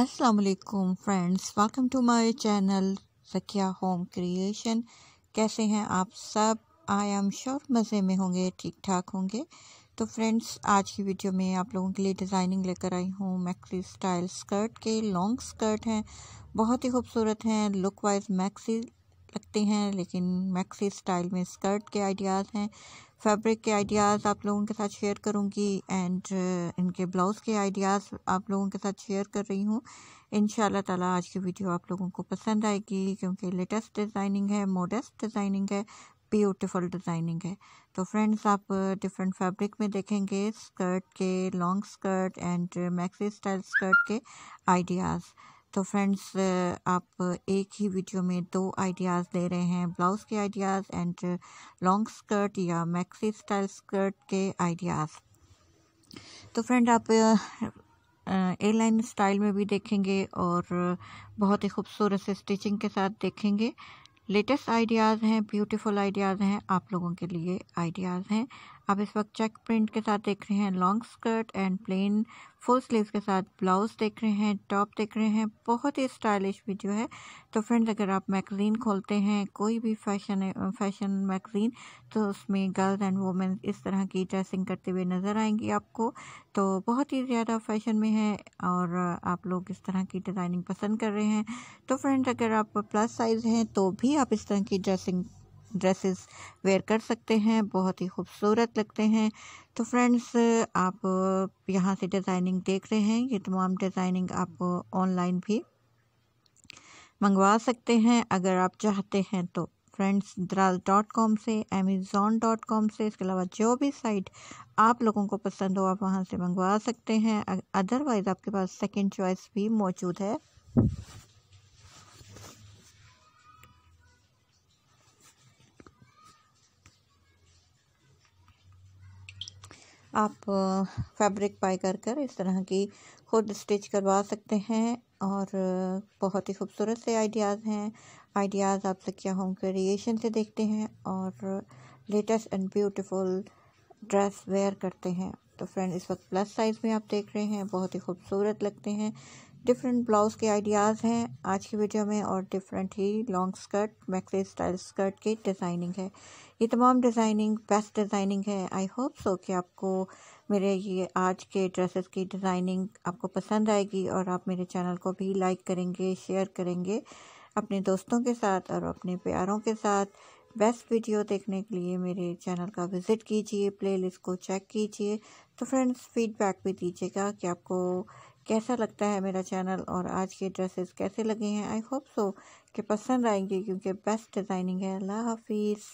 अस्सलाम वालेकुम friends welcome to my channel Sakhiya home creation कैसे हैं आप सब आई एम श्योर मज़े में होंगे ठीक ठाक होंगे तो फ्रेंड्स आज की वीडियो में आप लोगों के लिए डिज़ाइनिंग लेकर आई हूँ मैक्सी स्टाइल स्कर्ट के लॉन्ग स्कर्ट हैं बहुत ही खूबसूरत हैं लुक वाइज मैक्सी लगते हैं लेकिन मैक्सी स्टाइल में स्कर्ट के आइडियाज़ हैं फैब्रिक के आइडियाज़ आप लोगों के साथ शेयर करूँगी एंड इनके ब्लाउज़ के आइडियाज़ आप लोगों के साथ शेयर कर रही हूँ इन ताला आज की वीडियो आप लोगों को पसंद आएगी क्योंकि लेटेस्ट डिज़ाइनिंग है मॉडर्स्ट डिज़ाइनिंग है ब्यूटीफुल डिज़ाइनिंग है तो फ्रेंड्स आप डिफरेंट फैब्रिक में देखेंगे स्कर्ट के long skirt and maxi style skirt के आइडियाज़ तो फ्रेंड्स आप एक ही वीडियो में दो आइडियाज़ ले रहे हैं ब्लाउज़ के आइडियाज़ एंड लॉन्ग स्कर्ट या मैक्सी स्टाइल स्कर्ट के आइडियाज़ तो फ्रेंड आप ए लाइन स्टाइल में भी देखेंगे और बहुत ही खूबसूरत से स्टिचिंग के साथ देखेंगे लेटेस्ट आइडियाज़ हैं ब्यूटीफुल आइडियाज़ हैं आप लोगों के लिए आइडियाज़ हैं आप इस वक्त चेक प्रिंट के साथ देख रहे हैं long skirt and plain full sleeves के साथ ब्लाउज देख रहे हैं टॉप देख रहे हैं बहुत ही स्टाइलिश वीडियो है तो फ्रेंड्स अगर आप मैगजीन खोलते हैं कोई भी फैशन फैशन मैगजीन तो उसमें गर्ल्स एंड वुमेन इस तरह की ड्रेसिंग करते हुए नज़र आएंगी आपको तो बहुत ही ज़्यादा फैशन में है और आप लोग इस तरह की डिज़ाइनिंग पसंद कर रहे हैं तो फ्रेंड्स अगर आप प्लस साइज़ हैं तो भी आप इस तरह की ड्रेसिंग ड्रेसेस वेयर कर सकते हैं बहुत ही खूबसूरत लगते हैं तो फ्रेंड्स आप यहाँ से डिज़ाइनिंग देख रहे हैं ये तमाम डिज़ाइनिंग आप ऑनलाइन भी मंगवा सकते हैं अगर आप चाहते हैं तो फ्रेंड्स दराज डॉट कॉम से अमेज़ोन डॉट कॉम से इसके अलावा जो भी साइट आप लोगों को पसंद हो आप वहाँ से मंगवा सकते हैं अदरवाइज़ आपके पास सेकेंड चॉइस भी मौजूद है आप फैब्रिक बाय कर कर इस तरह की खुद स्टिच करवा सकते हैं और बहुत ही खूबसूरत से आइडियाज़ हैं आइडियाज़ आप क्या होम क्रिएशन से देखते हैं और latest and beautiful dress wear करते हैं तो फ्रेंड इस वक्त प्लस साइज़ में आप देख रहे हैं बहुत ही खूबसूरत लगते हैं डिफरेंट ब्लाउज़ के आइडियाज़ हैं आज की वीडियो में और डिफरेंट ही long skirt maxi style skirt की डिज़ाइनिंग है ये तमाम डिज़ाइनिंग बेस्ट डिज़ाइनिंग है आई होप सो कि आपको मेरे ये आज के ड्रेसेस की डिज़ाइनिंग आपको पसंद आएगी और आप मेरे चैनल को भी लाइक करेंगे शेयर करेंगे अपने दोस्तों के साथ और अपने प्यारों के साथ बेस्ट वीडियो देखने के लिए मेरे चैनल का विज़िट कीजिए प्लेलिस्ट को चेक कीजिए तो फ्रेंड्स फीडबैक भी दीजिएगा कि आपको कैसा लगता है मेरा चैनल और आज के ड्रेसेस कैसे लगे हैं आई होप सो कि पसंद आएंगे क्योंकि बेस्ट डिज़ाइनिंग है अल्लाह हाफिज़